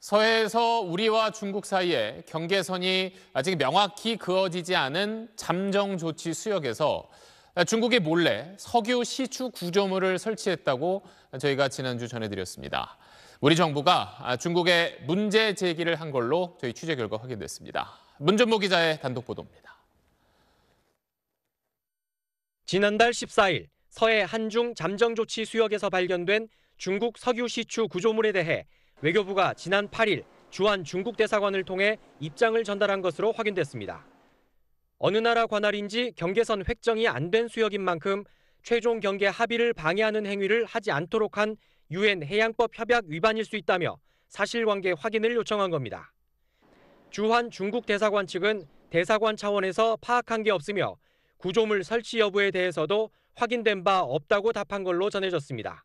서해에서 우리와 중국 사이에 경계선이 아직 명확히 그어지지 않은 잠정 조치 수역에서 중국이 몰래 석유 시추 구조물을 설치했다고 저희가 지난주 전해드렸습니다. 우리 정부가 중국에 문제 제기를 한 걸로 저희 취재 결과 확인됐습니다. 문전모 기자의 단독 보도입니다. 지난달 14일 서해 한중 잠정조치 수역에서 발견된 중국 석유 시추 구조물에 대해 외교부가 지난 8일 주한 중국 대사관을 통해 입장을 전달한 것으로 확인됐습니다. 어느 나라 관할인지 경계선 획정이 안 된 수역인 만큼 최종 경계 합의를 방해하는 행위를 하지 않도록 한 유엔 해양법 협약 위반일 수 있다며 사실관계 확인을 요청한 겁니다. 주한 중국 대사관 측은 대사관 차원에서 파악한 게 없으며 구조물 설치 여부에 대해서도 확인된 바 없다고 답한 걸로 전해졌습니다.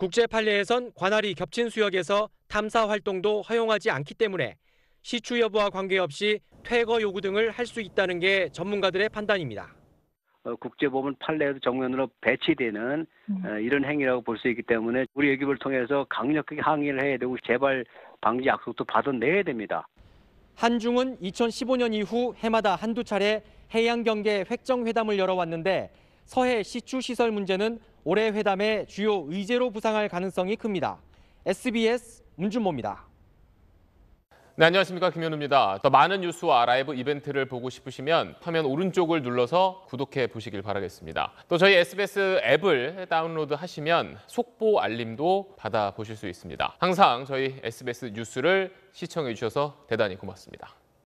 국제 판례에선 관할이 겹친 수역에서 탐사 활동도 허용하지 않기 때문에 시추 여부와 관계없이 퇴거 요구 등을 할 수 있다는 게 전문가들의 판단입니다. 어, 국제법원 판례에도 정면으로 배치되는 음. 어, 이런 행위라고 볼 수 있기 때문에 우리 외교부를 통해서 강력하게 항의를 해야 되고 재발 방지 약속도 받아내야 됩니다. 한중은 2015년 이후 해마다 한두 차례 해양 경계 획정 회담을 열어왔는데 서해 시추 시설 문제는 올해 회담의 주요 의제로 부상할 가능성이 큽니다. SBS 문준모입니다. 네, 안녕하십니까 김현우입니다. 더 많은 뉴스와 라이브 이벤트를 보고 싶으시면 화면 오른쪽을 눌러서 구독해 보시길 바라겠습니다. 또 저희 SBS 앱을 다운로드 하시면 속보 알림도 받아 보실 수 있습니다. 항상 저희 SBS 뉴스를 시청해 주셔서 대단히 고맙습니다.